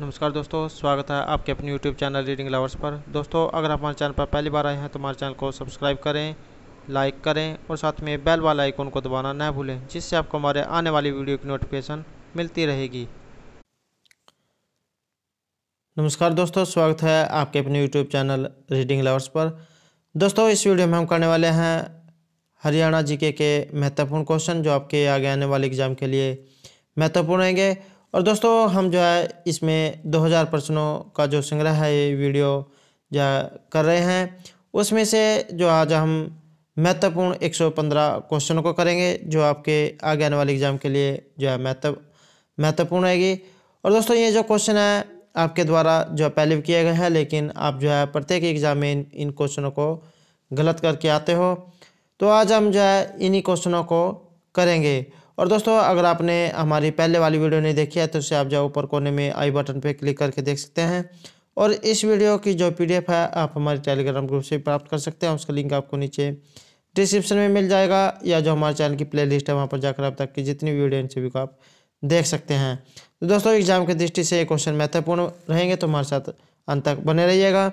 नमस्कार दोस्तों स्वागत है आपके अपने यूट्यूब चैनल रीडिंग लवर्स पर दोस्तों अगर आप हमारे चैनल पर पहली बार आए हैं तो हमारे चैनल को सब्सक्राइब करें लाइक करें और साथ में बेल वाला आइकन को दबाना न भूलें जिससे आपको हमारे आने वाली वीडियो की नोटिफिकेशन मिलती रहेगी नमस्कार दोस्तों स्वागत है आपके अपने यूट्यूब चैनल रीडिंग लवर्स पर दोस्तों इस वीडियो में हम करने वाले हैं हरियाणा जी के महत्वपूर्ण क्वेश्चन जो आपके आगे आने वाले एग्जाम के लिए महत्वपूर्ण रहेंगे और दोस्तों हम जो है इसमें 2000 प्रश्नों का जो संग्रह है ये वीडियो जो कर रहे हैं उसमें से जो आज हम महत्वपूर्ण 115 क्वेश्चनों को करेंगे जो आपके आगे आने वाले एग्ज़ाम के लिए जो है महत्व महत्वपूर्ण रहेगी और दोस्तों ये जो क्वेश्चन है आपके द्वारा जो पहले भी किया गया है लेकिन आप जो है प्रत्येक एग्ज़ाम में इन इन क्वेश्चनों को गलत करके आते हो तो आज हम जो है इन्हीं क्वेश्चनों को करेंगे और दोस्तों अगर आपने हमारी पहले वाली वीडियो नहीं देखी है तो उसे आप जाओ ऊपर कोने में आई बटन पर क्लिक करके देख सकते हैं और इस वीडियो की जो पी है आप हमारे टेलीग्राम ग्रुप से प्राप्त कर सकते हैं उसका लिंक आपको नीचे डिस्क्रिप्शन में मिल जाएगा या जो हमारे चैनल की प्लेलिस्ट है वहाँ पर जाकर आप तक की जितनी वीडियो इन सभी को आप देख सकते हैं तो दोस्तों एग्जाम की दृष्टि से ये क्वेश्चन महत्वपूर्ण रहेंगे तो हमारे साथ अंत तक बने रहिएगा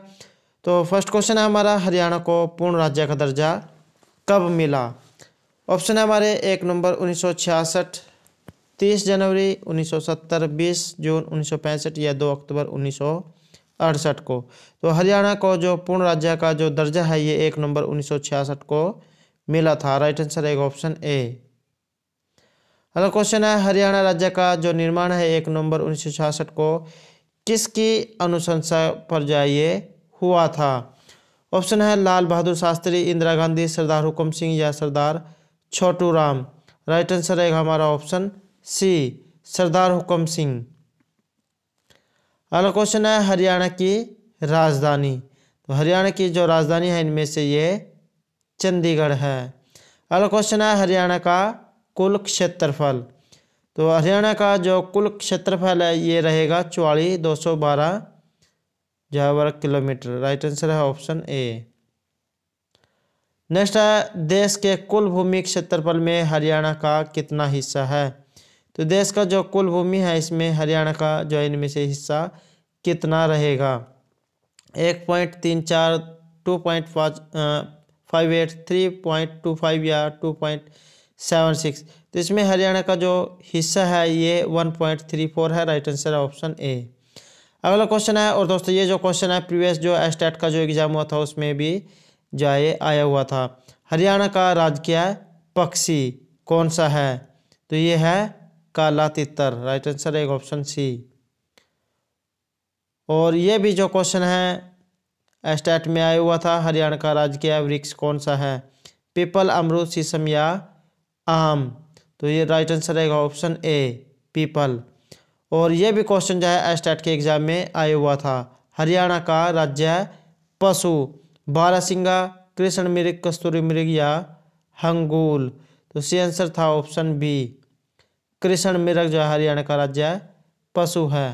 तो फर्स्ट क्वेश्चन है हमारा हरियाणा को पूर्ण राज्य का दर्जा कब मिला ऑप्शन है हमारे एक नंबर उन्नीस सौ छियासठ तीस जनवरी 1970 20 जून 1965 या 2 अक्टूबर उन्नीस अड़सठ को तो हरियाणा को जो पूर्ण राज्य का जो दर्जा है ये एक नंबर 1966 को मिला था राइट आंसर है ऑप्शन ए अगला क्वेश्चन है हरियाणा राज्य का जो निर्माण है एक नवंबर 1966 को किसकी अनुशंसा पर जाइए हुआ था ऑप्शन है लाल बहादुर शास्त्री इंदिरा गांधी सरदार हुकुम सिंह या सरदार छोटू राम राइट आंसर रहेगा हमारा ऑप्शन सी सरदार हुक्म सिंह अगला क्वेश्चन है हरियाणा की राजधानी तो हरियाणा की जो राजधानी है इनमें से ये चंडीगढ़ है अगला क्वेश्चन है हरियाणा का कुल क्षेत्रफल तो हरियाणा का जो कुल क्षेत्रफल है ये रहेगा चौवालीस दो सौ बारह जहाँ वर्ग किलोमीटर राइट आंसर है ऑप्शन ए नेक्स्ट है देश के कुल भूमि क्षेत्रफल में हरियाणा का कितना हिस्सा है तो देश का जो कुल भूमि है इसमें हरियाणा का जो इनमें से हिस्सा कितना रहेगा एक पॉइंट तीन चार टू पॉइंट पाँच five eight three point two five या टू पॉइंट सेवन सिक्स तो इसमें हरियाणा का जो हिस्सा है ये वन पॉइंट थ्री फोर है राइट आंसर है ऑप्शन ए अगला क्वेश्चन है और दोस्तों ये जो क्वेश्चन है प्रीवियस जो एस्टेट का जो एग्ज़ाम हुआ था उसमें भी जाए आया हुआ था हरियाणा का राजकीय पक्षी कौन सा है तो ये है काला तितर राइट आंसर एक ऑप्शन सी और ये भी जो क्वेश्चन है स्टेट में आया हुआ था हरियाणा का राजकीय वृक्ष कौन सा है पीपल अमरूद शीशम या आम तो ये राइट आंसर रहेगा ऑप्शन ए पीपल और ये भी क्वेश्चन जो है स्टेट के एग्ज़ाम में आया हुआ था हरियाणा का राज्य पशु बारासिंगा कृष्ण मृग कस्तूरी मृग या हंगूल तो सी आंसर था ऑप्शन बी कृष्ण मृग जो हरियाणा का राज्य पशु है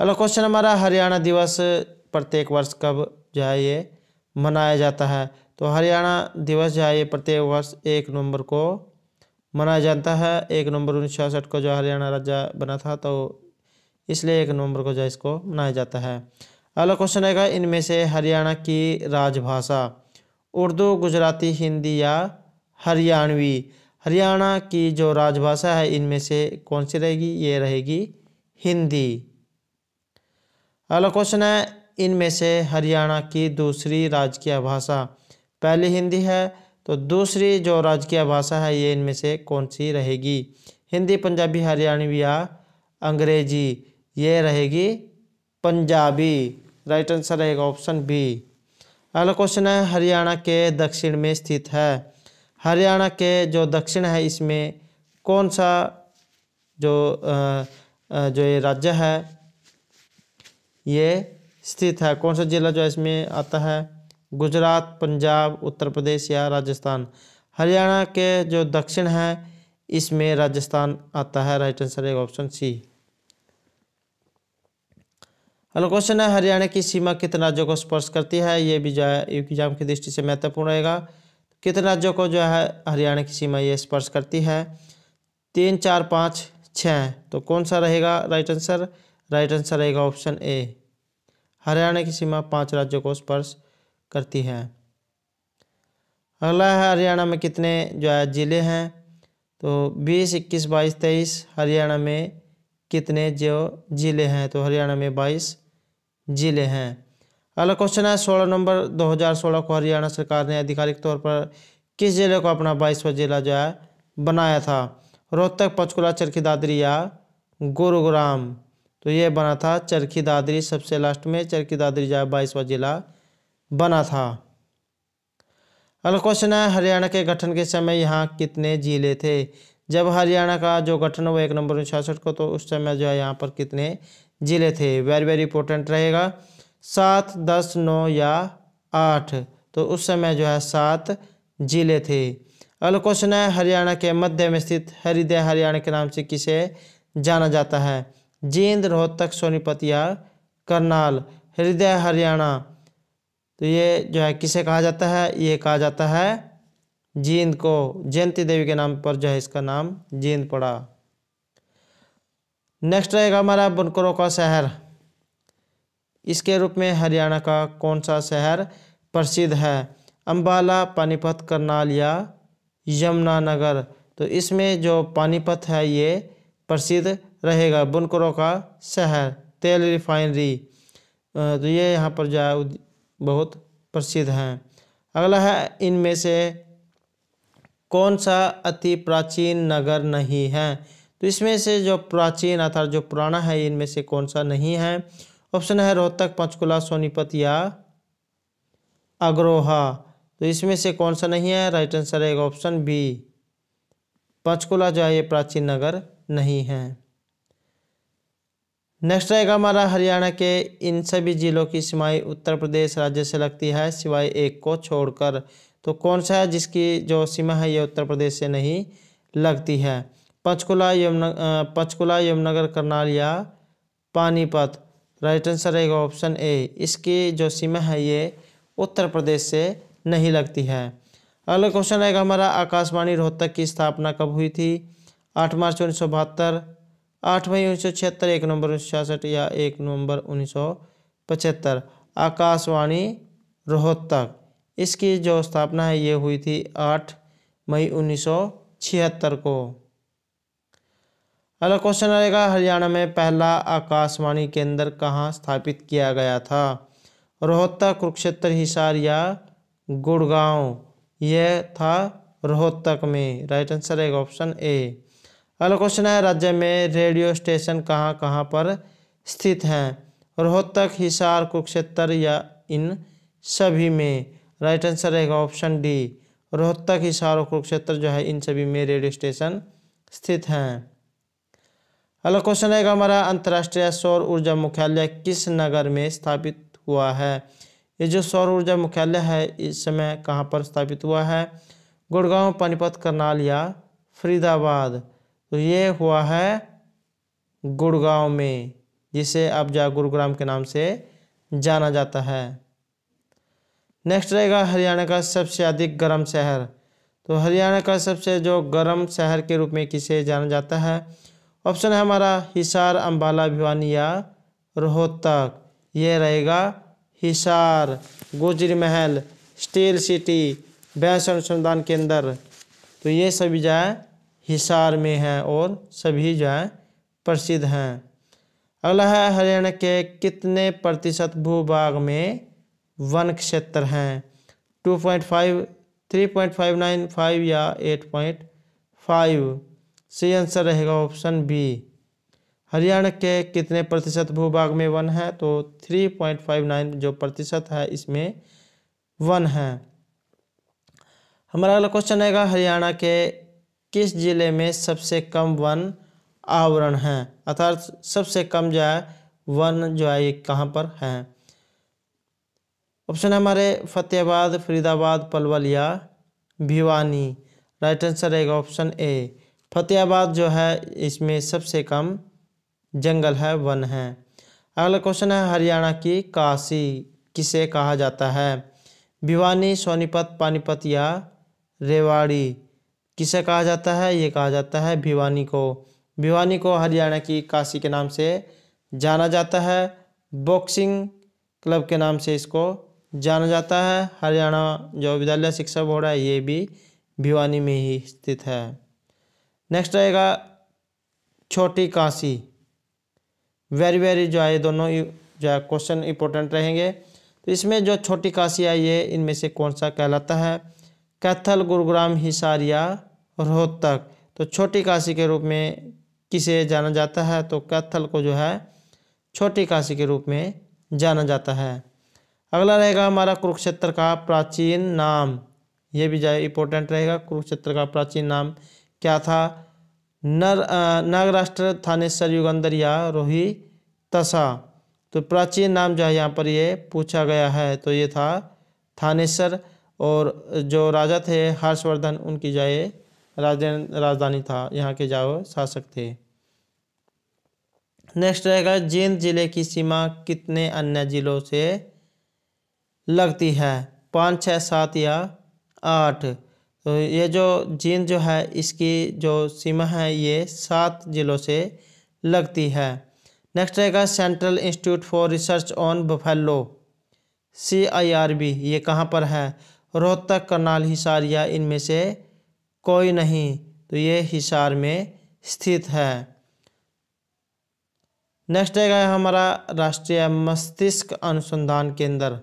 अगला क्वेश्चन हमारा हरियाणा दिवस प्रत्येक वर्ष कब जो है ये मनाया जाता है तो हरियाणा दिवस जो है ये प्रत्येक वर्ष एक नवंबर को मनाया जाता है एक नवंबर उन्नीस सौ को जो हरियाणा राज्य बना था तो इसलिए एक नवंबर को जो इसको मनाया जाता है अगला क्वेश्चन आएगा इनमें से हरियाणा की राजभाषा उर्दू गुजराती हिंदी या हरियाणवी हरियाणा की जो राजभाषा है इनमें से कौन सी रहेगी ये रहेगी हिंदी अगला क्वेश्चन है इनमें से हरियाणा की दूसरी राजकीय भाषा पहली हिंदी है तो दूसरी जो राजकीय भाषा है ये इनमें से कौन सी रहेगी हिंदी पंजाबी हरियाणवी या अंग्रेजी ये रहेगी पंजाबी राइट आंसर रहेगा ऑप्शन बी अगला क्वेश्चन है हरियाणा के दक्षिण में स्थित है हरियाणा के जो दक्षिण है इसमें कौन सा जो जो ये राज्य है ये स्थित है कौन सा जिला जो इसमें आता है गुजरात पंजाब उत्तर प्रदेश या राजस्थान हरियाणा के जो दक्षिण है इसमें राजस्थान आता है राइट आंसर एक ऑप्शन सी अगला क्वेश्चन है हरियाणा की सीमा कितने राज्यों को स्पर्श करती है ये भी जो है एग्जाम की दृष्टि से महत्वपूर्ण रहेगा कितने राज्यों को जो है हरियाणा की सीमा ये स्पर्श करती है तीन चार पाँच छः तो कौन सा रहेगा राइट आंसर राइट आंसर रहेगा ऑप्शन ए हरियाणा की सीमा पाँच राज्यों को स्पर्श करती है अगला है हरियाणा में कितने जो है ज़िले हैं तो बीस इक्कीस बाईस तेईस हरियाणा में कितने जो ज़िले हैं तो हरियाणा में बाईस ज़िले हैं अगला क्वेश्चन है सोलह नंबर 2016 को हरियाणा सरकार ने आधिकारिक तौर पर किस जिले को अपना बाईसवा जिला जो है बनाया था रोहतक पंचकुला चरखी दादरी या गुरुग्राम तो ये बना था चरखी दादरी सबसे लास्ट में चरखी दादरी जो है बाईसवा जिला बना था अगला क्वेश्चन है हरियाणा के गठन के समय यहाँ कितने जिले थे जब हरियाणा का जो गठन हुआ एक नंबर उन्नीस को तो उस समय जो है यहाँ पर कितने ज़िले थे वेरी वेरी इंपॉर्टेंट रहेगा सात दस नौ या आठ तो उस समय जो है सात ज़िले थे अगला क्वेश्चन है हरियाणा के मध्य में स्थित हरिदय हरियाणा के नाम से किसे जाना जाता है जींद रोहतक सोनीपत या करनाल हृदय हरियाणा तो ये जो है किसे कहा जाता है ये कहा जाता है जींद को जयंती देवी के नाम पर जो है इसका नाम जींद पड़ा नेक्स्ट रहेगा हमारा बुनकरों का शहर इसके रूप में हरियाणा का कौन सा शहर प्रसिद्ध है अम्बाला पानीपत करनाल या यमुनानगर तो इसमें जो पानीपत है ये प्रसिद्ध रहेगा बुनकरों का शहर तेल रिफाइनरी तो ये यहाँ पर जो बहुत प्रसिद्ध हैं अगला है इनमें से कौन सा अति प्राचीन नगर नहीं है तो इसमें से जो प्राचीन अर्थात जो पुराना है इनमें से कौन सा नहीं है ऑप्शन है रोहतक पंचकुला सोनीपत या अग्रोहा तो इसमें से कौन सा नहीं है राइट आंसर है ऑप्शन बी पंचकुला जो है ये प्राचीन नगर नहीं है नेक्स्ट रहेगा हमारा हरियाणा के इन सभी जिलों की सीमाएं उत्तर प्रदेश राज्य से लगती है सिवाय एक को छोड़कर तो कौन सा है जिसकी जो सीमा है ये उत्तर प्रदेश से नहीं लगती है पंचकुला यमुना पंचकुला यमुनगर करनाल या पानीपत राइट आंसर रहेगा ऑप्शन ए इसकी जो सीमा है ये उत्तर प्रदेश से नहीं लगती है अगला क्वेश्चन रहेगा हमारा आकाशवाणी रोहतक की स्थापना कब हुई थी आठ मार्च उन्नीस सौ बहत्तर आठ मई उन्नीस सौ छिहत्तर एक नवंबर उन्नीस सौ छियासठ या एक नवंबर उन्नीस सौ पचहत्तर आकाशवाणी रोहतक इसकी जो स्थापना है ये हुई थी आठ मई उन्नीस सौ छिहत्तर को अगला क्वेश्चन रहेगा हरियाणा में पहला आकाशवाणी केंद्र कहाँ स्थापित किया गया था रोहतक कुरुक्षेत्र हिसार या गुड़गांव यह था रोहतक में राइट आंसर रहेगा ऑप्शन ए अगला क्वेश्चन है राज्य में रेडियो स्टेशन कहाँ कहाँ पर स्थित हैं रोहतक हिसार कुरुक्षेत्र या इन सभी में राइट आंसर रहेगा ऑप्शन डी रोहतक हिसार और कुरुक्षेत्र जो है इन सभी में रेडियो स्टेशन स्थित हैं अगला क्वेश्चन रहेगा हमारा अंतर्राष्ट्रीय सौर ऊर्जा मुख्यालय किस नगर में स्थापित हुआ है ये जो सौर ऊर्जा मुख्यालय है इस समय कहाँ पर स्थापित हुआ है गुड़गांव पानीपत करनाल या फरीदाबाद तो ये हुआ है गुड़गांव में जिसे अब जा गुरुग्राम के नाम से जाना जाता है नेक्स्ट रहेगा हरियाणा का सबसे अधिक गर्म शहर तो हरियाणा का सबसे जो गर्म शहर के रूप में किसे जाना जाता है ऑप्शन है हमारा हिसार अम्बाला भिवानी या रोहतक ये रहेगा हिसार गुजरी महल स्टील सिटी भैंस अनुसंधान केंद्र तो ये सभी जो है हिसार में हैं और सभी जो है प्रसिद्ध हैं अगला है हरियाणा के कितने प्रतिशत भूभाग में वन क्षेत्र हैं two point five three point five nine five या एट पॉइंट फाइव सही आंसर रहेगा ऑप्शन बी हरियाणा के कितने प्रतिशत भूभाग में वन है तो थ्री पॉइंट फाइव नाइन जो प्रतिशत है इसमें वन है हमारा अगला क्वेश्चन रहेगा हरियाणा के किस जिले में सबसे कम वन आवरण है अर्थात सबसे कम जो है वन जो है ये कहाँ पर है ऑप्शन हमारे फतेहाबाद फरीदाबाद पलवल या भिवानी राइट आंसर रहेगा ऑप्शन ए फतेहाबाद जो है इसमें सबसे कम जंगल है वन है अगला क्वेश्चन है हरियाणा की काशी किसे कहा जाता है भिवानी सोनीपत पानीपत या रेवाड़ी किसे कहा जाता है ये कहा जाता है भिवानी को भिवानी को हरियाणा की काशी के नाम से जाना जाता है बॉक्सिंग क्लब के नाम से इसको जाना जाता है हरियाणा जो विद्यालय शिक्षा बोर्ड है ये भी भिवानी में ही स्थित है नेक्स्ट आएगा छोटी काशी वेरी वेरी जो है दोनों जो है क्वेश्चन इंपॉर्टेंट रहेंगे तो इसमें जो छोटी काशी आई है इनमें से कौन सा कहलाता है कैथल गुरुग्राम हिसारिया रोहतक तो छोटी काशी के रूप में किसे जाना जाता है तो कैथल को जो है छोटी काशी के रूप में जाना जाता है अगला रहेगा हमारा कुरुक्षेत्र का प्राचीन नाम ये भी जो इंपॉर्टेंट रहेगा कुरुक्षेत्र का प्राचीन नाम क्या था नर नागराष्ट्र थानेश्वर युगंधर या रोही तसा तो प्राचीन नाम जो है यहाँ पर ये पूछा गया है तो ये था थानेश्वर और जो राजा थे हर्षवर्धन उनकी जाए राजधानी था यहाँ के जाओ शासक थे नेक्स्ट रहेगा जींद जिले की सीमा कितने अन्य जिलों से लगती है पाँच छः सात या आठ तो ये जो जींद जो है इसकी जो सीमा है ये सात ज़िलों से लगती है नेक्स्ट रहेगा central institute for research on buffalo C I R B ये कहाँ पर है रोहतक करनाल हिसार या इनमें से कोई नहीं तो ये हिसार में स्थित है नेक्स्ट रहेगा हमारा राष्ट्रीय मस्तिष्क अनुसंधान केंद्र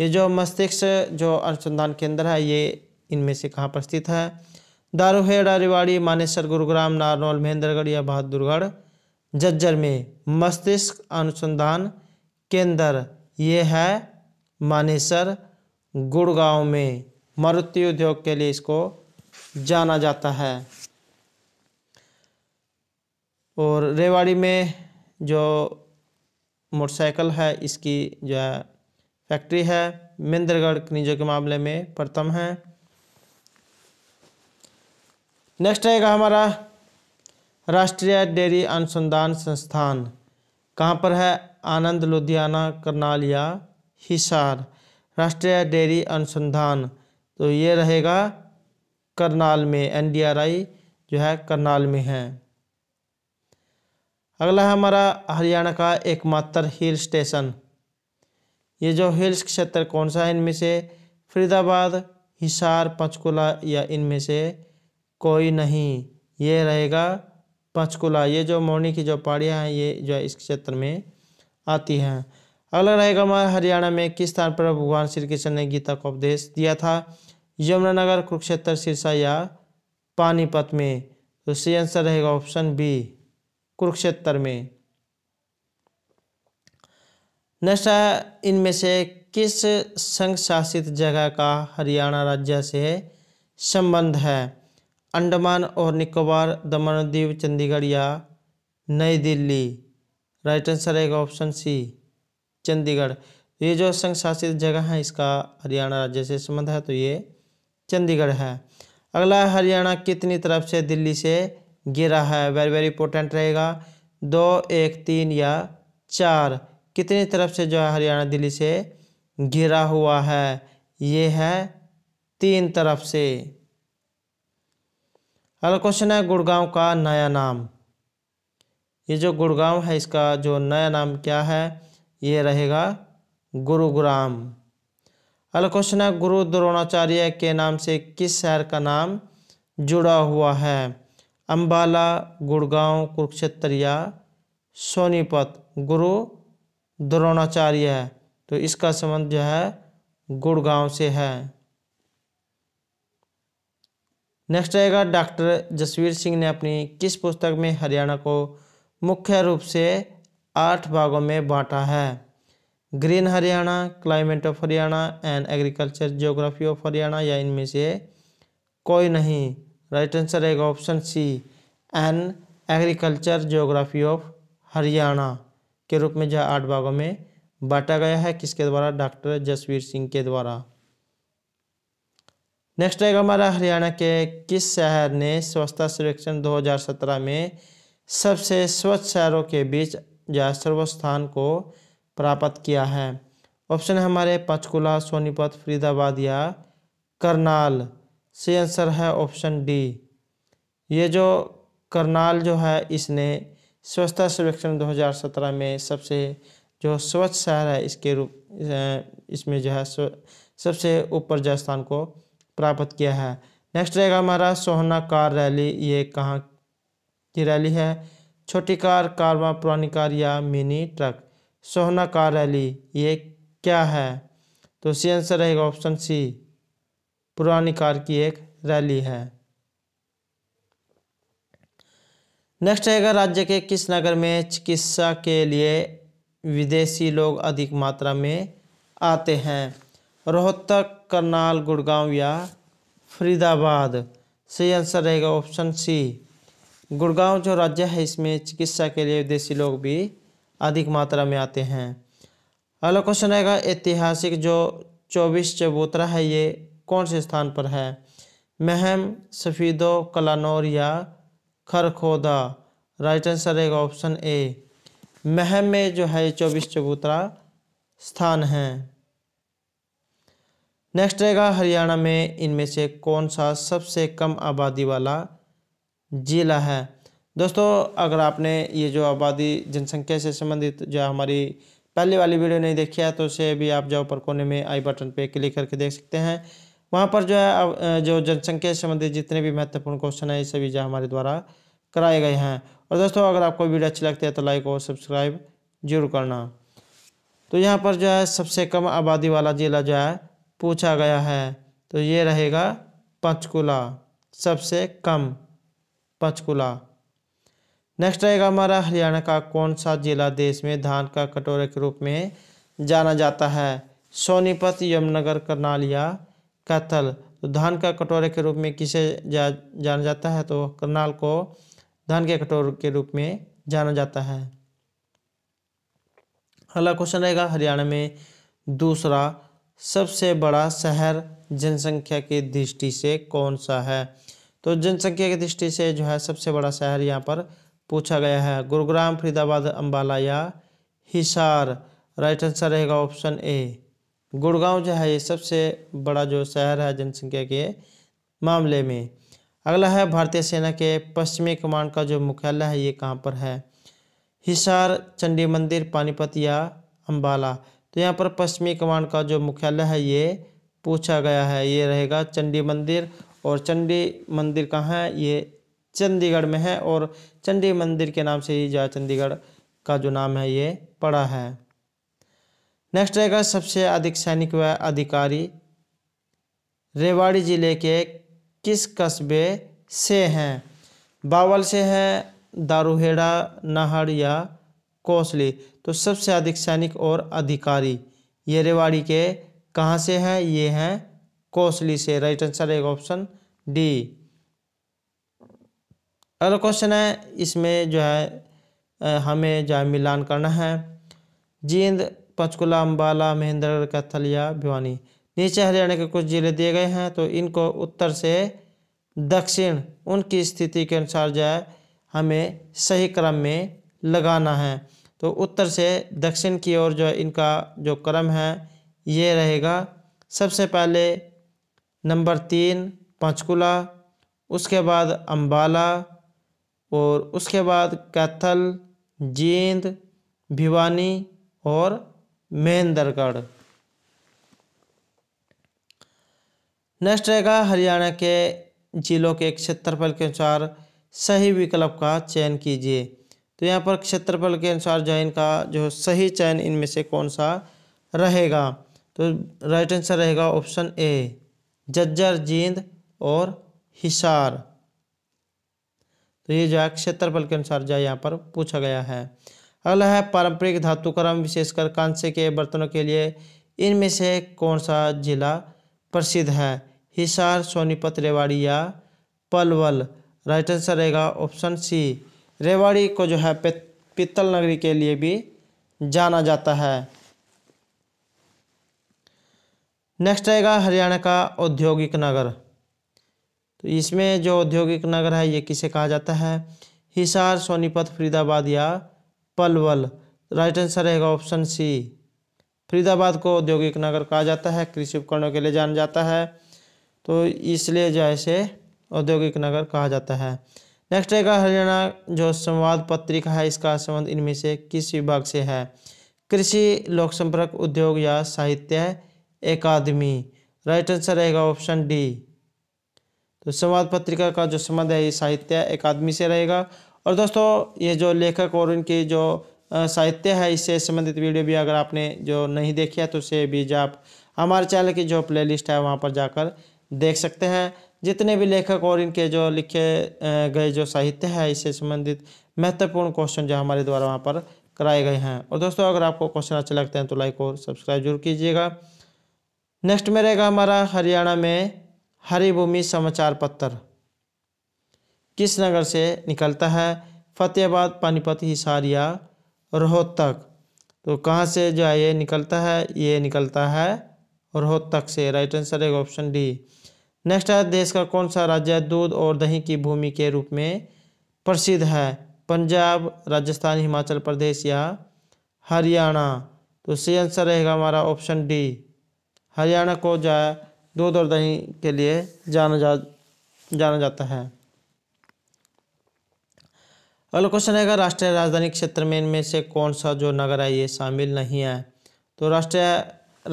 ये जो मस्तिष्क जो अनुसंधान केंद्र है ये इनमें से कहाँ पर स्थित है दारोहेड़ा रेवाड़ी मानेसर गुरुग्राम नारनौल महेंद्रगढ़ या बहादुरगढ़ जज्जर में मस्तिष्क अनुसंधान केंद्र ये है मानेसर गुड़गांव में मारुति उद्योग के लिए इसको जाना जाता है और रेवाड़ी में जो मोटरसाइकिल है इसकी जो है फैक्ट्री है महेंद्रगढ़ खनिजों के मामले में प्रथम है नेक्स्ट रहेगा हमारा राष्ट्रीय डेयरी अनुसंधान संस्थान कहाँ पर है आनंद लुधियाना करनाल या हिसार राष्ट्रीय डेयरी अनुसंधान तो ये रहेगा करनाल में एनडीआरआई जो है करनाल में है अगला है हमारा हरियाणा का एकमात्र हिल स्टेशन ये जो हिल्स क्षेत्र कौन सा है इनमें से फरीदाबाद हिसार पंचकुला या इनमें से कोई नहीं ये रहेगा पंचकुला ये जो मौनी की जो पहाड़ियाँ हैं ये जो इस क्षेत्र में आती हैं अगला रहेगा हमारे हरियाणा में किस स्थान पर भगवान श्री कृष्ण ने गीता को उपदेश दिया था यमुनानगर कुरुक्षेत्र सिरसा या पानीपत में तो सही आंसर रहेगा ऑप्शन बी कुरुक्षेत्र में नेक्स्ट है इनमें से किस संघ शासित जगह का हरियाणा राज्य से संबंध है अंडमान और निकोबार दमन द्वीप चंडीगढ़ या नई दिल्ली राइट आंसर रहेगा ऑप्शन सी चंडीगढ़ ये जो संघ शासित जगह है इसका हरियाणा राज्य से संबंध है तो ये चंडीगढ़ है अगला हरियाणा कितनी तरफ से दिल्ली से गिरा है वेरी वेरी इंपॉर्टेंट रहेगा दो एक तीन या चार कितनी तरफ से जो है हरियाणा दिल्ली से घिरा हुआ है ये है तीन तरफ से अगला क्वेश्चन है गुड़गांव का नया नाम ये जो गुड़गांव है इसका जो नया नाम क्या है ये रहेगा गुरुग्राम अगला क्वेश्चन है गुरु द्रोणाचार्य के नाम से किस शहर का नाम जुड़ा हुआ है अम्बाला गुड़गांव कुरुक्षेत्र या सोनीपत गुरु द्रोणाचार्य तो इसका संबंध जो है गुड़गांव से है नेक्स्ट रहेगा डॉक्टर जसवीर सिंह ने अपनी किस पुस्तक में हरियाणा को मुख्य रूप से आठ भागों में बांटा है green Haryana climate of Haryana and agriculture geography of Haryana या इनमें से कोई नहीं राइट आंसर रहेगा ऑप्शन सी एन एग्रीकल्चर ज्योग्राफी ऑफ हरियाणा के रूप में जहाँ आठ भागों में बांटा गया है किसके द्वारा डॉक्टर जसवीर सिंह के द्वारा नेक्स्ट रहेगा हमारा हरियाणा के किस शहर ने स्वच्छता सर्वेक्षण 2017 में सबसे स्वच्छ शहरों के बीच या सर्वस्थान को प्राप्त किया है ऑप्शन है हमारे पंचकुला सोनीपत फरीदाबाद या करनाल से आंसर है ऑप्शन डी ये जो करनाल जो है इसने स्वच्छता सर्वेक्षण 2017 में सबसे जो स्वच्छ शहर है इसके रूप इसमें जो है सबसे ऊपर जो स्थान को प्राप्त किया है नेक्स्ट रहेगा हमारा सोहना कार रैली ये कहाँ की रैली है छोटी कार कारवा पुरानी कार या mini truck Sohna car rally ये क्या है तो सी आंसर रहेगा ऑप्शन सी पुरानी कार की एक रैली है नेक्स्ट रहेगा राज्य के किस नगर में चिकित्सा के लिए विदेशी लोग अधिक मात्रा में आते हैं रोहतक करनाल गुड़गांव या फरीदाबाद सही आंसर रहेगा ऑप्शन सी गुड़गांव जो राज्य है इसमें चिकित्सा के लिए विदेशी लोग भी अधिक मात्रा में आते हैं अगला क्वेश्चन रहेगा ऐतिहासिक जो चौबीस चबूतरा है ये कौन से स्थान पर है महम सफ़ीदो कलानौर या खरखोदा राइट आंसर रहेगा ऑप्शन ए महम में जो है चौबीस चबूतरा स्थान है नेक्स्ट रहेगा हरियाणा में इनमें से कौन सा सबसे कम आबादी वाला जिला है दोस्तों अगर आपने ये जो आबादी जनसंख्या से संबंधित जो हमारी पहले वाली वीडियो नहीं देखी है तो उसे भी आप जो ऊपर कोने में आई बटन पे क्लिक करके देख सकते हैं वहाँ पर जो है जो जनसंख्या से संबंधित जितने भी महत्वपूर्ण क्वेश्चन हैं ये सभी जो हमारे द्वारा कराए गए हैं और दोस्तों अगर आपको वीडियो अच्छी लगती है तो लाइक और सब्सक्राइब जरूर करना तो यहाँ पर जो है सबसे कम आबादी वाला जिला जो है पूछा गया है तो ये रहेगा पंचकुला सबसे कम पंचकुला नेक्स्ट रहेगा हमारा हरियाणा का कौन सा जिला देश में धान का कटोरे के रूप में जाना जाता है सोनीपत यमुनगर या कैथल तो धान का कटोरे के रूप में किसे जा, जाना जाता है तो करनाल को धान के कटोरे के रूप में जाना जाता है अगला क्वेश्चन रहेगा हरियाणा में दूसरा सबसे बड़ा शहर जनसंख्या की दृष्टि से कौन सा है तो जनसंख्या की दृष्टि से जो है सबसे बड़ा शहर यहाँ पर पूछा गया है गुरुग्राम फरीदाबाद अम्बाला या हिसार राइट आंसर रहेगा ऑप्शन ए गुड़गांव जो है ये सबसे बड़ा जो शहर है जनसंख्या के मामले में अगला है भारतीय सेना के पश्चिमी कमांड का जो मुख्यालय है ये कहाँ पर है हिसार चंडी मंदिर पानीपत या अम्बाला तो यहाँ पर पश्चिमी कमांड का जो मुख्यालय है ये पूछा गया है ये रहेगा चंडी मंदिर और चंडी मंदिर कहाँ है ये चंडीगढ़ में है और चंडी मंदिर के नाम से ही जो चंडीगढ़ का जो नाम है ये पड़ा है नेक्स्ट रहेगा सबसे अधिक सैनिक व अधिकारी रेवाड़ी जिले के किस कस्बे से हैं बावल से हैं दारूहेड़ा नाहड़ या कोसली तो सबसे अधिक सैनिक और अधिकारी ये रेवाड़ी के कहाँ से हैं ये हैं कोसली से राइट आंसर एक ऑप्शन डी अगला क्वेश्चन है इसमें जो है हमें जो है मिलान करना है जींद पंचकुला अम्बाला महेंद्रगढ़ कैथल या भिवानी नीचे हरियाणा के कुछ ज़िले दिए गए हैं तो इनको उत्तर से दक्षिण उनकी स्थिति के अनुसार जो है हमें सही क्रम में लगाना है तो उत्तर से दक्षिण की ओर जो इनका जो क्रम है ये रहेगा सबसे पहले नंबर तीन पंचकुला उसके बाद अम्बाला और उसके बाद कैथल जींद भिवानी और महेंद्रगढ़ नेक्स्ट रहेगा हरियाणा के जिलों के क्षेत्रफल के अनुसार सही विकल्प का चयन कीजिए तो यहाँ पर क्षेत्रफल के अनुसार जो इनका जो सही चयन इनमें से कौन सा रहेगा तो राइट आंसर रहेगा ऑप्शन ए जज्जर जींद और हिसार तो ये जो है क्षेत्रफल के अनुसार जो यहाँ पर पूछा गया है अगला है पारंपरिक धातुक्रम विशेषकर कांसे के बर्तनों के लिए इनमें से कौन सा जिला प्रसिद्ध है हिसार सोनीपत रेवाड़ी या पलवल राइट आंसर रहेगा ऑप्शन सी रेवाड़ी को जो है पित्तल नगरी के लिए भी जाना जाता है नेक्स्ट आएगा हरियाणा का औद्योगिक नगर तो इसमें जो औद्योगिक नगर है ये किसे कहा जाता है हिसार सोनीपत फरीदाबाद या पलवल राइट आंसर रहेगा ऑप्शन सी फरीदाबाद को औद्योगिक नगर कहा जाता है कृषि उपकरणों के लिए जाना जाता है तो इसलिए जो है इसे औद्योगिक नगर कहा जाता है नेक्स्ट है हरियाणा जो संवाद पत्रिका है इसका संबंध इनमें से किस विभाग से है कृषि लोक संपर्क उद्योग या साहित्य एकादमी राइट आंसर रहेगा ऑप्शन डी तो संवाद पत्रिका का जो संबंध है ये साहित्य अकादमी से रहेगा और दोस्तों ये जो लेखक और उनकी जो साहित्य है इससे संबंधित वीडियो भी अगर आपने जो नहीं देखी है तो उसे भी आप हमारे चैनल की जो प्लेलिस्ट है वहाँ पर जाकर देख सकते हैं जितने भी लेखक और इनके जो लिखे गए जो साहित्य है इससे संबंधित महत्वपूर्ण क्वेश्चन जो हमारे द्वारा वहाँ पर कराए गए हैं और दोस्तों अगर आपको क्वेश्चन अच्छे लगते हैं तो लाइक और सब्सक्राइब जरूर कीजिएगा नेक्स्ट में रहेगा हमारा हरियाणा में हरिभूमि समाचार पत्र किस नगर से निकलता है फतेहाबाद पानीपत हिसार या रोहतक तो कहाँ से जो है ये निकलता है ये निकलता है रोहतक से राइट आंसर है ऑप्शन डी नेक्स्ट है देश का कौन सा राज्य दूध और दही की भूमि के रूप में प्रसिद्ध है पंजाब राजस्थान हिमाचल प्रदेश या हरियाणा तो सी आंसर रहेगा हमारा ऑप्शन डी हरियाणा को जो है दूध और दही के लिए जाना जा जाना जाता है अगला क्वेश्चन रहेगा राष्ट्रीय राजधानी क्षेत्र में इनमें से कौन सा जो नगर है ये शामिल नहीं है तो राष्ट्रीय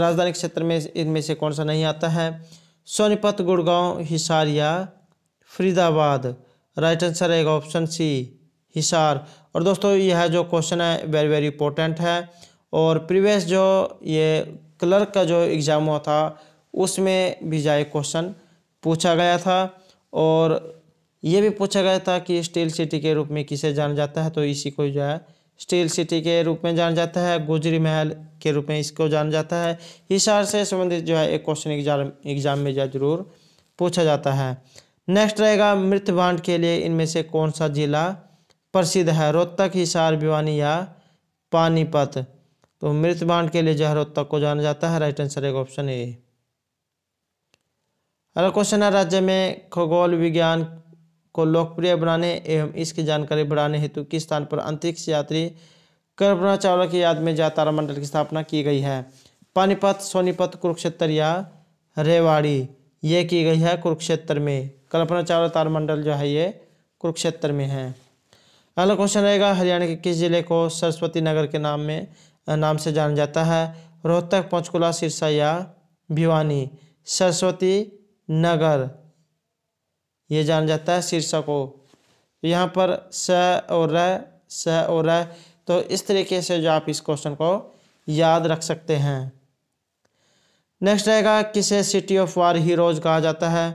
राजधानी क्षेत्र में इनमें से कौन सा नहीं आता है सोनीपत गुड़गांव हिसार या फरीदाबाद राइट आंसर रहेगा ऑप्शन सी हिसार और दोस्तों यह जो क्वेश्चन है वेरी वेरी इंपॉर्टेंट है और प्रीवियस जो ये क्लर्क का जो एग्ज़ाम हुआ था उसमें भी जाए क्वेश्चन पूछा गया था और ये भी पूछा गया था कि स्टील सिटी के रूप में किसे जाना जाता है तो इसी को जो है स्टील सिटी के रूप में जाना जाता है गुजरी महल के रूप में इसको जाना जाता है हिसार से संबंधित जो है एक क्वेश्चन एग्जाम एग्जाम में जरूर पूछा जाता है नेक्स्ट रहेगा मृत भांड के लिए इनमें से कौन सा जिला प्रसिद्ध है रोहतक हिसार भिवानी या पानीपत तो मृत भांड के लिए जो है रोहतक को जाना जाता है राइट आंसर रहेगा ऑप्शन ए अगला क्वेश्चन है राज्य में खगोल विज्ञान को लोकप्रिय बनाने एवं इसकी जानकारी बढ़ाने हेतु किस स्थान पर अंतरिक्ष यात्री कल्पना चावला की याद में जहाँ तारामंडल की स्थापना की गई है पानीपत सोनीपत कुरुक्षेत्र या रेवाड़ी ये की गई है कुरुक्षेत्र में कल्पना चावला तारामंडल जो है ये कुरुक्षेत्र में है अगला क्वेश्चन रहेगा हरियाणा के किस जिले को सरस्वती नगर के नाम में नाम से जाना जाता है रोहतक पंचकुला सिरसा या भिवानी सरस्वती नगर ये जाना जाता है शीर्षकों यहाँ पर स और र स और र तो इस तरीके से जो आप इस क्वेश्चन को याद रख सकते हैं नेक्स्ट रहेगा किसे सिटी ऑफ वार हीरोज कहा जाता है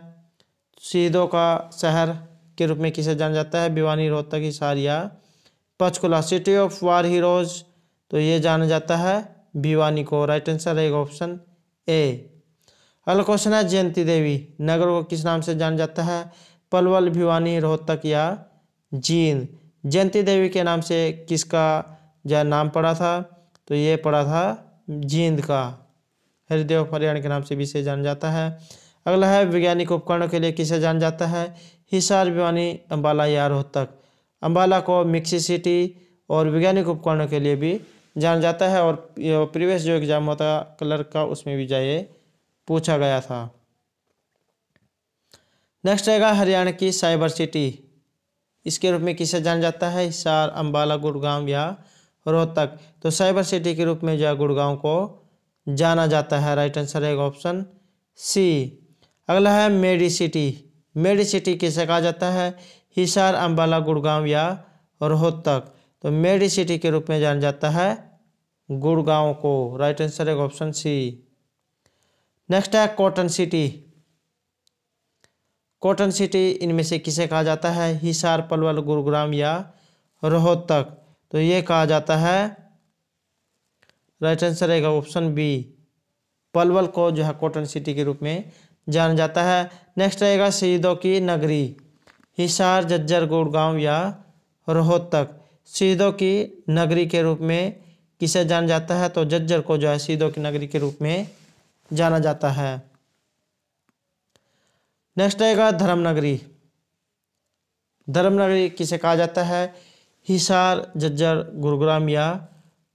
सीधों का शहर के रूप में किसे जाना जाता है भिवानी रोहतक हिसार या Panchkula city of war heroes तो ये जाना जाता है भिवानी को राइट आंसर रहेगा ऑप्शन ए अगला क्वेश्चन है जयंती देवी नगर को किस नाम से जाना जाता है पलवल भिवानी रोहतक या जींद जयंती देवी के नाम से किसका जो नाम पड़ा था तो ये पड़ा था जींद का हृदय हरियाणा के नाम से भी इसे जाना जाता है अगला है वैज्ञानिक उपकरणों के लिए किसे जाना जाता है हिसार भिवानी अम्बाला या रोहतक अम्बाला को मिक्सी सिटी और वैज्ञानिक उपकरणों के लिए भी जाना जाता है और प्रीवियस जो एग्ज़ाम होता है कलर का उसमें भी जाइए पूछा गया था नेक्स्ट रहेगा हरियाणा की साइबर सिटी इसके रूप में किसे जाना जाता है हिसार अम्बाला गुड़गांव या रोहतक तो साइबर सिटी के रूप में जो है गुड़गांव को जाना जाता है राइट आंसर रहेगा ऑप्शन सी अगला है मेडी सिटी मेडी सिटी किसे कहा जाता है हिसार अम्बाला गुड़गांव या रोहतक तो मेडी सिटी के रूप में जाना जाता है गुड़गांव को राइट आंसर है ऑप्शन सी नेक्स्ट है कॉटन सिटी कॉटन सिटी इनमें से किसे कहा जाता है हिसार पलवल गुरुग्राम या रोहतक तो ये कहा जाता है राइट आंसर रहेगा ऑप्शन बी पलवल को जो है कॉटन सिटी के रूप में जाना जाता है नेक्स्ट रहेगा शहीदों की नगरी हिसार जज्जर गुड़गांव या रोहतक शहीदों की नगरी के रूप में किसे जाना जाता है तो जज्जर को जो है शहीदों की नगरी के रूप में जाना जाता है नेक्स्ट आएगा धर्मनगरी धर्मनगरी किसे कहा जाता है हिसार जज्जर गुरुग्राम या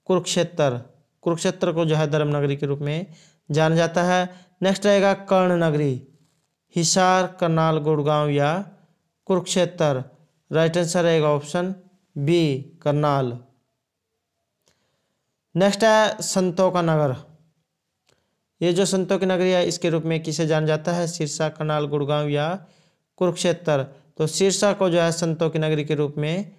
कुरुक्षेत्र कुरुक्षेत्र को जो है धर्मनगरी के रूप में जाना जाता है नेक्स्ट आएगा कर्ण नगरी हिसार करनाल गुड़गांव या कुरुक्षेत्र राइट आंसर रहेगा ऑप्शन बी करनाल नेक्स्ट है संतों का नगर ये जो संतों की नगरी है इसके रूप में किसे जाना जाता है सिरसा कनाल गुड़गांव या कुरुक्षेत्र तो सिरसा को जो है संतों की नगरी के रूप में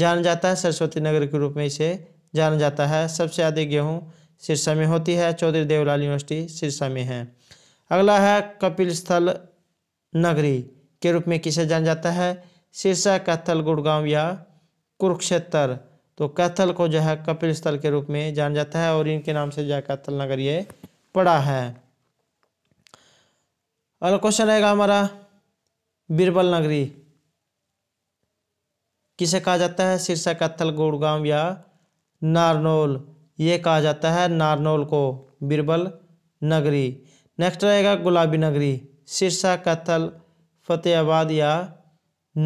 जाना जाता है सरस्वती नगर के रूप में इसे जाना जाता है सबसे अधिक गेहूँ सिरसा में होती है चौधरी देवलाल यूनिवर्सिटी सिरसा में है अगला है कपिल स्थल नगरी के रूप में किसे जाना जाता है सिरसा कैथल गुड़गांव या कुरुक्षेत्र तो कैथल को जो है कपिल स्थल के रूप में जाना जाता है और इनके नाम से जो है कैथल नगर ये पड़ा है अगला क्वेश्चन रहेगा हमारा बीरबल नगरी किसे कहा जाता है सिरसा कत्थल गुड़गांव या नारनोल ये कहा जाता है नारनोल को बीरबल नगरी नेक्स्ट रहेगा गुलाबी नगरी सिरसा कत्थल फतेहाबाद या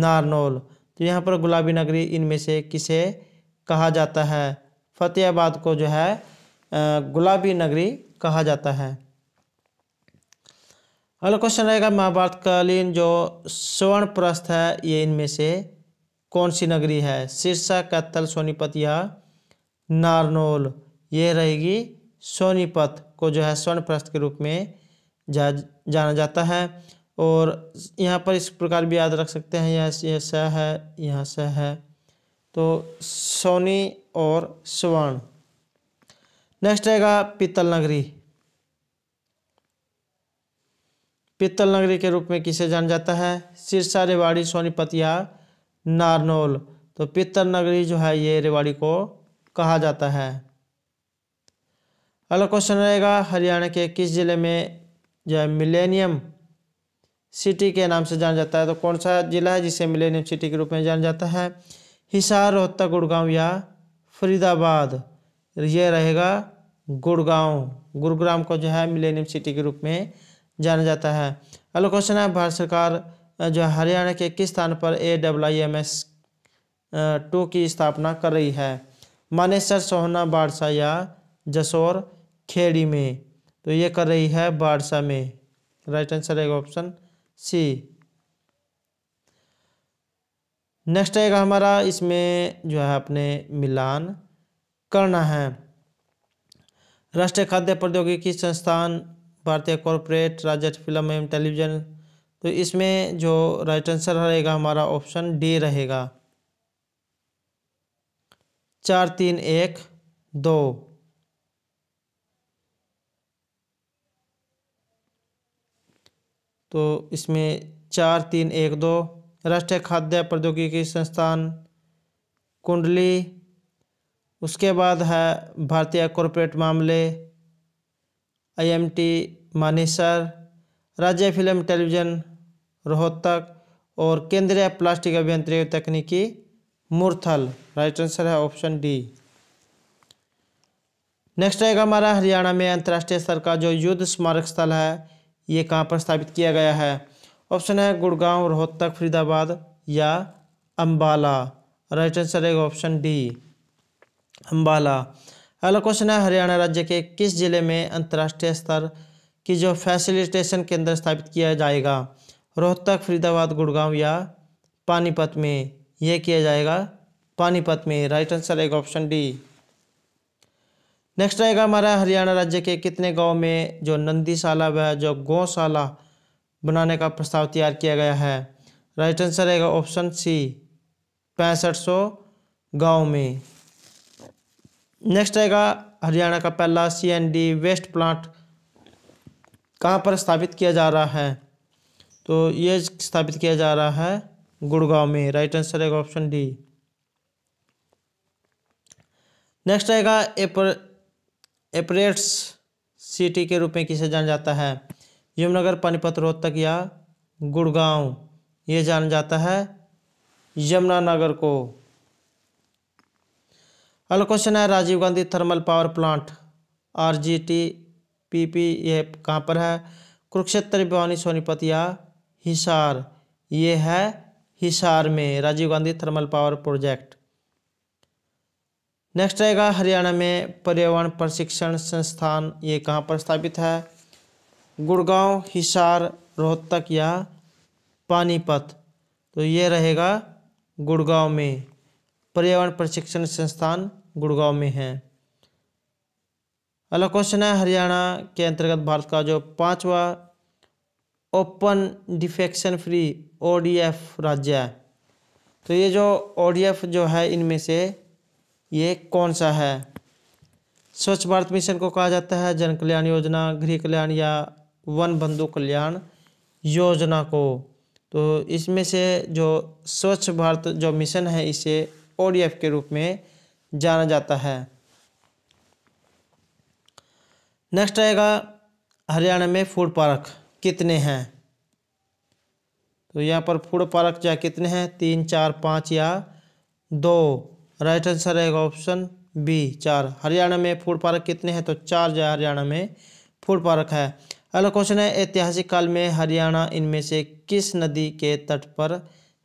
नारनोल तो यहाँ पर गुलाबी नगरी इनमें से किसे कहा जाता है फतेहाबाद को जो है गुलाबी नगरी कहा जाता है अगला क्वेश्चन रहेगा महाभारतकालीन जो स्वर्ण प्रस्थ है ये इनमें से कौन सी नगरी है सिरसा कैथल सोनीपत या नारनोल ये रहेगी सोनीपत को जो है स्वर्ण प्रस्थ के रूप में जा जाना जाता है और यहाँ पर इस प्रकार भी याद रख सकते हैं यहाँ यह स है यहाँ स है तो सोनी और स्वर्ण नेक्स्ट आएगा पीतल नगरी पीतल नगरी के रूप में किसे जाना जाता है सिरसा रेवाड़ी सोनीपत या नारनोल तो पीतल नगरी जो है ये रेवाड़ी को कहा जाता है अगला क्वेश्चन रहेगा हरियाणा के किस ज़िले में जो है मिलेनियम सिटी के नाम से जाना जाता है तो कौन सा ज़िला है जिसे मिलेनियम सिटी के रूप में जाना जाता है हिसार रोहतक गुड़गांव या फरीदाबाद तो ये रहेगा गुड़गांव गुरुग्राम को जो है मिलेनियम सिटी के रूप में जाना जाता है अगला क्वेश्चन है भारत सरकार जो हरियाणा के किस स्थान पर A W I M S two की स्थापना कर रही है मानेसर सोहना बाड़सा या जसोर खेड़ी में तो ये कर रही है बाड़सा में राइट आंसर रहेगा ऑप्शन सी नेक्स्ट आएगा हमारा इसमें जो है अपने मिलान करना है राष्ट्रीय खाद्य प्रौद्योगिकी संस्थान भारतीय कॉरपोरेट राज्य फिल्म एवं टेलीविज़न तो इसमें जो राइट आंसर रहेगा हमारा ऑप्शन डी रहेगा चार तीन एक दो तो इसमें चार तीन एक दो राष्ट्रीय खाद्य प्रौद्योगिकी संस्थान कुंडली उसके बाद है भारतीय कॉरपोरेट मामले आईएमटी मानेसर राज्य फिल्म टेलीविज़न रोहतक और केंद्रीय प्लास्टिक अभियंत्री तकनीकी मुरथल राइट आंसर है ऑप्शन डी नेक्स्ट आएगा हमारा हरियाणा में अंतर्राष्ट्रीय स्तर का जो युद्ध स्मारक स्थल है ये कहाँ पर स्थापित किया गया है ऑप्शन है गुड़गांव रोहतक फरीदाबाद या अम्बाला राइट आंसर रहेगा ऑप्शन डी अम्बाला अगला क्वेश्चन है हरियाणा राज्य के किस जिले में अंतर्राष्ट्रीय स्तर की जो फैसिलिटेशन केंद्र स्थापित किया जाएगा रोहतक फरीदाबाद गुड़गांव या पानीपत में यह किया जाएगा पानीपत में राइट आंसर आएगा ऑप्शन डी नेक्स्ट आएगा हमारा हरियाणा राज्य के कितने गांव में जो नंदीशाला व जो गौशाला बनाने का प्रस्ताव तैयार किया गया है राइट आंसर आएगा ऑप्शन सी पैंसठ सौ गाँव में नेक्स्ट आएगा हरियाणा का पहला सीएनडी वेस्ट प्लांट कहाँ पर स्थापित किया जा रहा है तो ये स्थापित किया जा रहा है गुड़गांव में राइट आंसर आएगा ऑप्शन डी नेक्स्ट आएगा एपर एपरेट्स सिटी के रूप में किसे जाना जाता है यमुनगर पानीपत रोहतक या गुड़गांव ये जाना जाता है यमुना नगर को अगला क्वेश्चन है Rajiv Gandhi thermal power plant R G T P P ये कहाँ पर है कुरुक्षेत्र भिवानी सोनीपत या हिसार ये है हिसार में Rajiv Gandhi thermal power project next रहेगा हरियाणा में पर्यावरण प्रशिक्षण संस्थान ये कहाँ पर स्थापित है गुड़गांव हिसार रोहतक या पानीपत तो ये रहेगा गुड़गांव में पर्यावरण प्रशिक्षण संस्थान गुड़गांव में है अगला क्वेश्चन है हरियाणा के अंतर्गत भारत का जो पांचवा ओपन डिफेक्शन फ्री ओडीएफ राज्य है तो ये जो ओडीएफ जो है इनमें से ये कौन सा है स्वच्छ भारत मिशन को कहा जाता है जन कल्याण योजना गृह कल्याण या वन बंधु कल्याण योजना को तो इसमें से जो स्वच्छ भारत जो मिशन है इसे ओडीएफ के रूप में जाना जाता है नेक्स्ट आएगा हरियाणा में फूड पार्क कितने हैं तो यहाँ पर फूड पार्क या कितने हैं तीन चार पाँच या दो राइट आंसर रहेगा ऑप्शन बी चार हरियाणा में फूड पार्क कितने हैं तो चार जो हरियाणा में फूड पार्क है अगला क्वेश्चन है ऐतिहासिक काल में हरियाणा इनमें से किस नदी के तट पर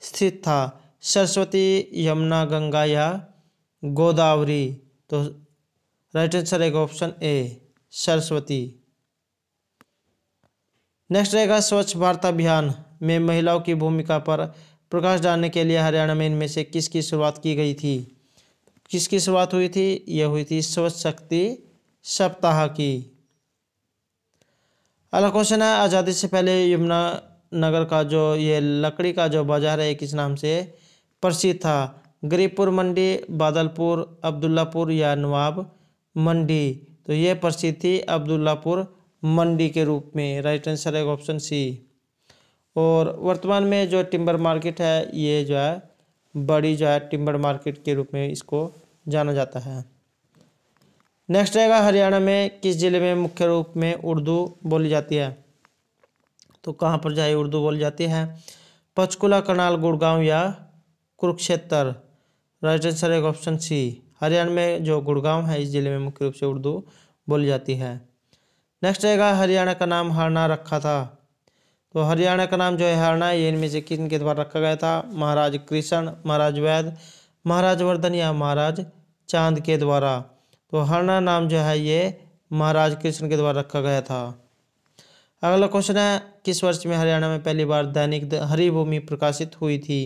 स्थित था सरस्वती यमुना गंगा या गोदावरी तो राइट आंसर रहेगा ऑप्शन ए सरस्वती नेक्स्ट रहेगा स्वच्छ भारत अभियान में महिलाओं की भूमिका पर प्रकाश डालने के लिए हरियाणा में इनमें से किसकी शुरुआत की गई थी किसकी शुरुआत हुई थी यह हुई थी स्वच्छ शक्ति सप्ताह की अगला क्वेश्चन है आज़ादी से पहले यमुना नगर का जो ये लकड़ी का जो बाजार है किस नाम से प्रसिद्ध था गरीबपुर मंडी बादलपुर अब्दुल्लापुर या नवाब मंडी तो ये प्रसिद्ध थी अब्दुल्लापुर मंडी के रूप में राइट आंसर है ऑप्शन सी और वर्तमान में जो टिम्बर मार्केट है ये जो है बड़ी जो है टिम्बर मार्केट के रूप में इसको जाना जाता है नेक्स्ट रहेगा हरियाणा में किस ज़िले में मुख्य रूप में उर्दू बोली जाती है तो कहाँ पर जाए उर्दू बोली जाती है पंचकुला करनाल गुड़गांव या कुरुक्षेत्र राइट आंसर है ऑप्शन सी हरियाणा में जो गुड़गांव है इस जिले में मुख्य रूप से उर्दू बोली जाती है नेक्स्ट आएगा हरियाणा का नाम हरना रखा था तो हरियाणा का नाम जो है हरना ये इनमें से किन के द्वारा रखा गया था महाराज कृष्ण महाराज वैद महाराज वर्धन या महाराज चांद के द्वारा तो हरना नाम जो है ये महाराज कृष्ण के द्वारा रखा गया था अगला क्वेश्चन है किस वर्ष में हरियाणा में पहली बार दैनिक हरिभूमि प्रकाशित हुई थी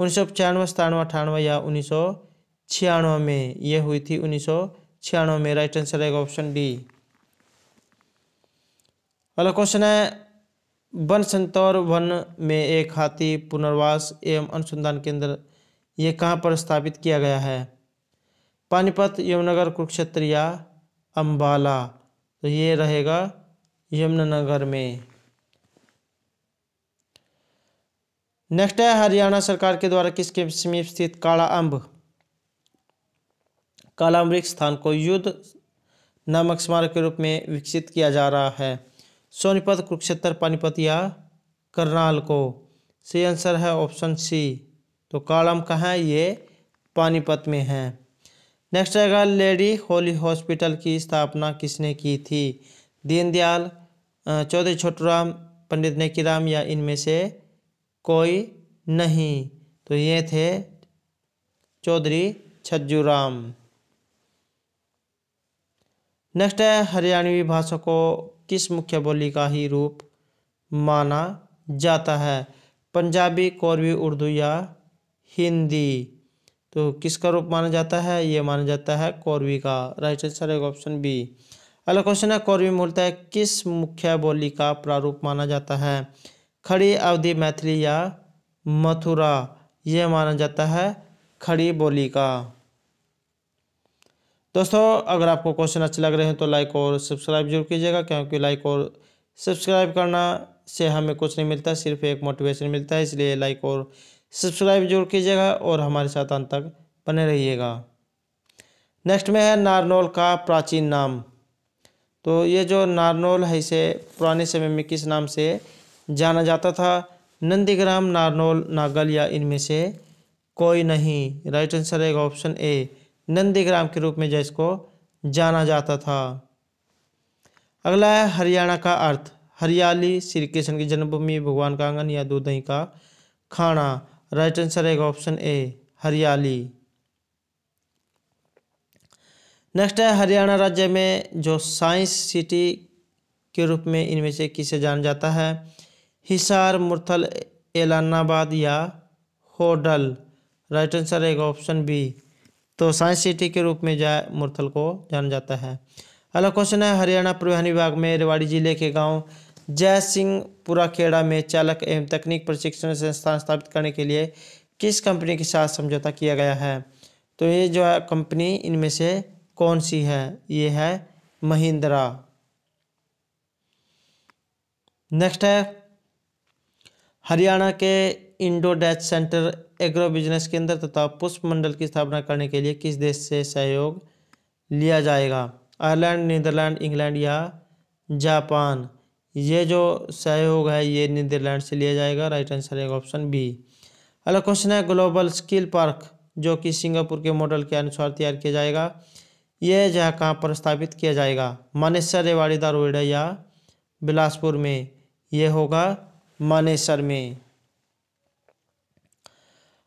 उन्नीस सौ पचानवे सतानवे अठानवे या उन्नीस सौ छियानवे में यह हुई थी उन्नीस सौ छियानवे में राइट आंसर रहेगा ऑप्शन डी अगला क्वेश्चन है वन संतौर वन में एक हाथी पुनर्वास एवं अनुसंधान केंद्र ये कहाँ पर स्थापित किया गया है पानीपत यमुनगर कुरुक्षेत्र या अम्बाला तो ये रहेगा यमुनानगर में नेक्स्ट है हरियाणा सरकार के द्वारा किसके समीप स्थित काला अम्ब काला अम्ब स्थान को युद्ध नामक स्मारक के रूप में विकसित किया जा रहा है सोनीपत कुरुक्षेत्र पानीपत या करनाल को सही आंसर है ऑप्शन सी तो कालम कहाँ है ये पानीपत में है नेक्स्ट आएगा लेडी होली हॉस्पिटल की स्थापना किसने की थी दीनदयाल चौधरी छोटूराम पंडित नेकी या इनमें से कोई नहीं तो ये थे चौधरी छज्जूराम नेक्स्ट है हरियाणवी भाषा को किस मुख्य बोली का ही रूप माना जाता है पंजाबी कौरवी उर्दू या हिंदी तो किसका रूप माना जाता है ये माना जाता है कौरवी का राइट आंसर है ऑप्शन बी अगला क्वेश्चन है कौरवी मूलतः किस मुख्य बोली का प्रारूप माना जाता है खड़ी अवधि मैथिली या मथुरा यह माना जाता है खड़ी बोली का दोस्तों अगर आपको क्वेश्चन अच्छे लग रहे हैं तो लाइक और सब्सक्राइब जरूर कीजिएगा क्योंकि लाइक और सब्सक्राइब करना से हमें कुछ नहीं मिलता सिर्फ एक मोटिवेशन मिलता है इसलिए लाइक और सब्सक्राइब जरूर कीजिएगा और हमारे साथ अंत तक बने रहिएगा नेक्स्ट में है नारनोल का प्राचीन नाम तो ये जो नारनोल है इसे पुराने समय में किस नाम से जाना जाता था नंदीग्राम नारनौल नागल या इनमें से कोई नहीं राइट आंसर है ऑप्शन ए नंदीग्राम के रूप में जो इसको जाना जाता था अगला है हरियाणा का अर्थ हरियाली श्री कृष्ण की जन्मभूमि भगवान का आंगन या दूध दही का खाना राइट आंसर है ऑप्शन ए हरियाली नेक्स्ट है हरियाणा राज्य में जो साइंस सिटी के रूप में इनमें से किसे जाना जाता है हिसार मुरथल एलानाबाद या होडल राइट आंसर है ऑप्शन बी तो साइंस सिटी के रूप में जा मुरथल को जाना जाता है अगला क्वेश्चन है हरियाणा परिवहन विभाग में रेवाड़ी जिले के गांव जय सिंहपुरा खेड़ा में चालक एवं तकनीक प्रशिक्षण संस्थान स्थापित करने के लिए किस कंपनी के साथ समझौता किया गया है तो ये जो है कंपनी इनमें से कौन सी है ये है महिंद्रा नेक्स्ट है हरियाणा के Indo Dutch centre agro business के अंदर तथा पुष्प मंडल की स्थापना करने के लिए किस देश से सहयोग लिया जाएगा आयरलैंड नीदरलैंड इंग्लैंड या जापान ये जो सहयोग है ये नीदरलैंड से लिया जाएगा राइट आंसर है ऑप्शन बी अगला क्वेश्चन है ग्लोबल स्किल पार्क जो कि सिंगापुर के मॉडल के अनुसार तैयार किया जाएगा यह जहाँ कहाँ पर स्थापित किया जाएगा मानेसर रेवाड़ी दारोड़ा या बिलासपुर में यह होगा मानेसर में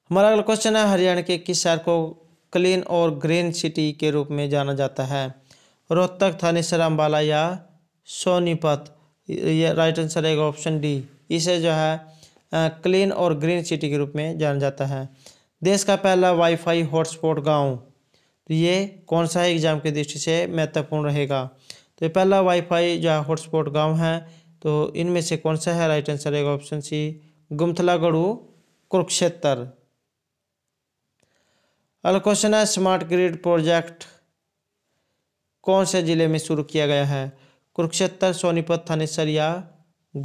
हमारा अगला क्वेश्चन है हरियाणा के किस शहर को क्लीन और ग्रीन सिटी के रूप में जाना जाता है रोहतक थानेसर अम्बाला या सोनीपत ये राइट आंसर है ऑप्शन डी इसे जो है क्लीन और ग्रीन सिटी के रूप में जाना जाता है देश का पहला वाईफाई हॉटस्पॉट गांव तो ये कौन सा है एग्ज़ाम की दृष्टि से महत्वपूर्ण रहेगा तो पहला वाईफाई जो है हॉटस्पॉट गांव है तो इनमें से कौन सा है राइट आंसर है ऑप्शन सी गुमथलागढ़ू कुरुक्षेत्र अगला क्वेश्चन है स्मार्ट ग्रिड प्रोजेक्ट कौन से ज़िले में शुरू किया गया है कुरुक्षेत्र सोनीपत थानेसर या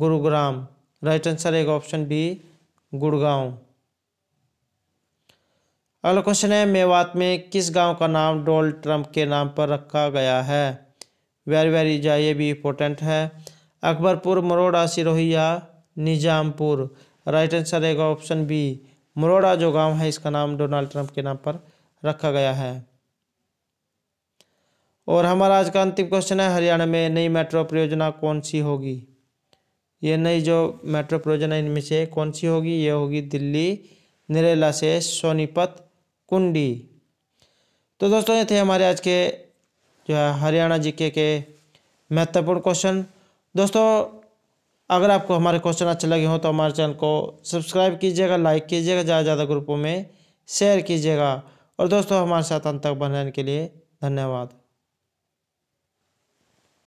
गुरुग्राम राइट आंसर है ऑप्शन बी गुड़गांव अगला क्वेश्चन है मेवात में किस गांव का नाम डोनल्ड ट्रंप के नाम पर रखा गया है वेरी वेरी जा ये भी इम्पोर्टेंट है अकबरपुर मरोड़ा सिरोहिया निज़ामपुर राइट आंसर रहेगा ऑप्शन बी मरोड़ा जो गांव है इसका नाम डोनाल्ड ट्रंप के नाम पर रखा गया है और हमारा आज का अंतिम क्वेश्चन है हरियाणा में नई मेट्रो परियोजना कौन सी होगी ये नई जो मेट्रो परियोजना इनमें से कौन सी होगी ये होगी दिल्ली निरेला से सोनीपत कुंडी तो दोस्तों ये थे हमारे आज के जो है हरियाणा जीके के महत्वपूर्ण क्वेश्चन दोस्तों अगर आपको हमारे क्वेश्चन अच्छे लगे हों तो हमारे चैनल को सब्सक्राइब कीजिएगा लाइक कीजिएगा ज़्यादा से ज़्यादा ग्रुपों में शेयर कीजिएगा और दोस्तों हमारे साथ अंत तक बने रहने के लिए धन्यवाद